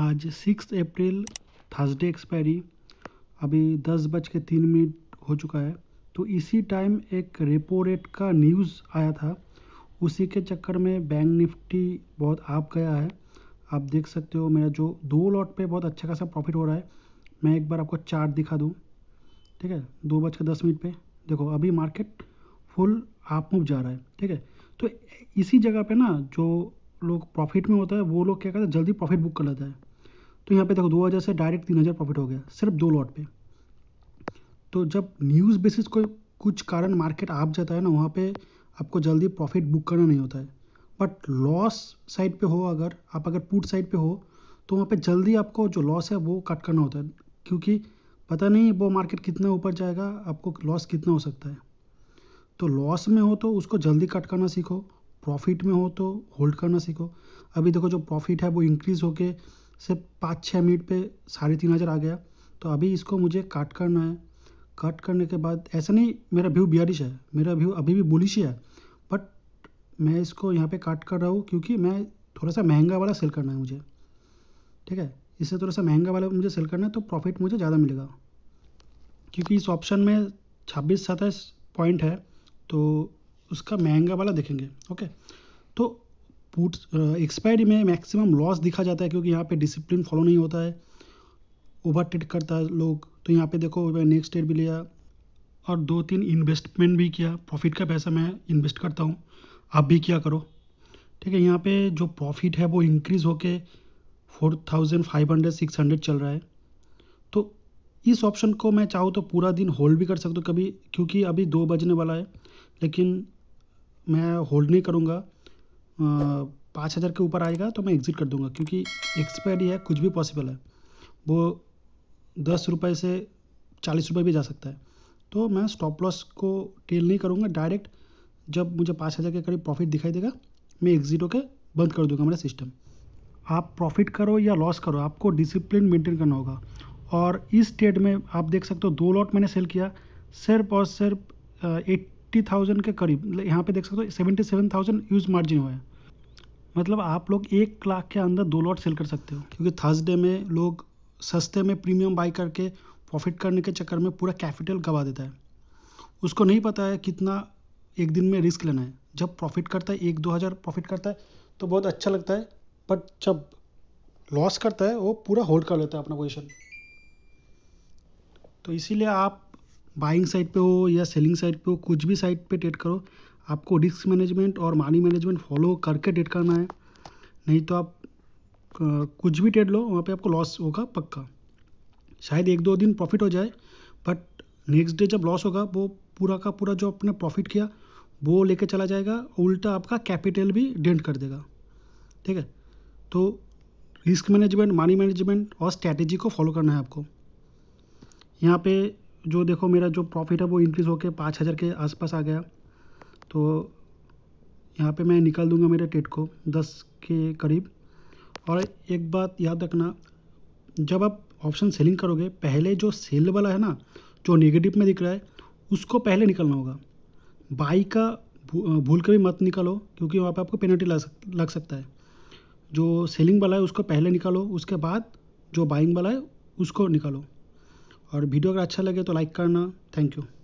आज six April Thursday expiry अभी दस बज के तीन मिनट हो चुका है तो इसी टाइम एक रेपो रेट का न्यूज़ आया था उसी के चक्कर में बैंक निफ्टी बहुत आप गया है आप देख सकते हो मेरा जो दो लॉट पे बहुत अच्छा खासा प्रॉफिट हो रहा है मैं एक बार आपको चार्ट दिखा दूँ ठीक है दो बज के दस मिनट पे देखो अभी मार्केट फुल आप मूव जा रहा है ठीक है तो इसी जगह पे ना जो लोग प्रॉफिट में होता है वो लोग क्या करते हैं जल्दी प्रॉफिट बुक कर लेता है तो यहाँ पे देखो दो हज़ार से डायरेक्ट तीन हज़ार प्रॉफिट हो गया सिर्फ दो लॉट पे तो जब न्यूज़ बेसिस को कुछ कारण मार्केट आप जाता है ना वहाँ पे आपको जल्दी प्रॉफिट बुक करना नहीं होता है बट लॉस साइड पे हो अगर आप अगर पुट साइड पे हो तो वहाँ पे जल्दी आपको जो लॉस है वो कट करना होता है क्योंकि पता नहीं वो मार्केट कितना ऊपर जाएगा आपको लॉस कितना हो सकता है तो लॉस में हो तो उसको जल्दी कट करना सीखो प्रॉफिट में हो तो होल्ड करना सीखो अभी देखो जो प्रॉफिट है वो इंक्रीज़ होके सिर्फ पाँच छः मिनट पे साढ़े तीन हज़ार आ गया तो अभी इसको मुझे काट करना है कट करने के बाद ऐसा नहीं मेरा व्यू बियरिश है मेरा व्यू अभी भी बुलिश है बट मैं इसको यहाँ पे काट कर रहा हूँ क्योंकि मैं थोड़ा सा महंगा वाला सेल करना है मुझे ठीक है इससे थोड़ा सा महंगा वाला मुझे सेल करना है तो प्रॉफिट मुझे ज़्यादा मिलेगा क्योंकि इस ऑप्शन में छब्बीस सत्ताईस पॉइंट है तो उसका महंगा वाला देखेंगे ओके तो पुट एक्सपायरी uh, में मैक्सिमम लॉस दिखा जाता है क्योंकि यहाँ पे डिसिप्लिन फॉलो नहीं होता है ओवरटेट करता है लोग तो यहाँ पे देखो नेक्स्ट डेट भी लिया और दो तीन इन्वेस्टमेंट भी किया प्रॉफिट का पैसा मैं इन्वेस्ट करता हूँ आप भी क्या करो ठीक है यहाँ पे जो प्रॉफिट है वो इंक्रीज़ होके four thousand five hundred six hundred चल रहा है तो इस ऑप्शन को मैं चाहूँ तो पूरा दिन होल्ड भी कर सकता हूँ कभी क्योंकि अभी दो बजने वाला है लेकिन मैं होल्ड नहीं करूँगा पाँच हज़ार के ऊपर आएगा तो मैं एग्ज़िट कर दूंगा क्योंकि एक्सपायरी है कुछ भी पॉसिबल है वो दस रुपये से चालीस रुपये भी जा सकता है तो मैं स्टॉप लॉस को टेल नहीं करूँगा डायरेक्ट जब मुझे पाँच हज़ार के करीब प्रॉफिट दिखाई देगा मैं एग्ज़िट होकर बंद कर दूंगा मेरा सिस्टम आप प्रॉफिट करो या लॉस करो आपको डिसिप्लिन मेंटेन करना होगा और इस डेट में आप देख सकते हो दो लॉट मैंने सेल किया सिर्फ और सिर्फ एट्टी थाउजेंड के करीब मतलब यहाँ पे देख सकते हो seventy seven thousand use margin हुआ है मतलब आप लोग एक लाख के अंदर दो लॉट सेल कर सकते हो क्योंकि थर्सडे में लोग सस्ते में प्रीमियम बाई करके प्रॉफिट करने के चक्कर में पूरा कैपिटल गवा देता है उसको नहीं पता है कितना एक दिन में रिस्क लेना है जब प्रॉफिट करता है एक दो हज़ार प्रॉफिट करता है तो बहुत अच्छा लगता है बट जब लॉस करता है वो पूरा होल्ड कर लेता है अपना पोजिशन तो इसीलिए आप बाइंग साइड पे हो या सेलिंग साइड पे हो कुछ भी साइड पे ट्रेड करो आपको रिस्क मैनेजमेंट और मनी मैनेजमेंट फॉलो करके ट्रेड करना है नहीं तो आप कुछ भी ट्रेड लो वहाँ पे आपको लॉस होगा पक्का शायद एक दो दिन प्रॉफिट हो जाए बट नेक्स्ट डे जब लॉस होगा वो पूरा का पूरा जो आपने प्रॉफिट किया वो लेके चला जाएगा उल्टा आपका कैपिटल भी डेंट कर देगा ठीक है तो रिस्क मैनेजमेंट मनी मैनेजमेंट और स्ट्रैटेजी को फॉलो करना है आपको यहाँ पे जो देखो मेरा जो प्रॉफिट है वो इंक्रीज़ होकर पाँच हज़ार के आसपास आ गया तो यहाँ पे मैं निकाल दूंगा मेरे टेट को दस के करीब और एक बात याद रखना जब आप ऑप्शन सेलिंग करोगे पहले जो सेल वाला है ना जो नेगेटिव में दिख रहा है उसको पहले निकलना होगा बाई का भूल कर भी मत निकालो क्योंकि वहाँ पे आपको पेनल्टी लग सक लग सकता है जो सेलिंग वाला है उसको पहले निकालो उसके बाद जो बाइंग वाला है उसको निकालो और वीडियो अगर अच्छा लगे तो लाइक करना थैंक यू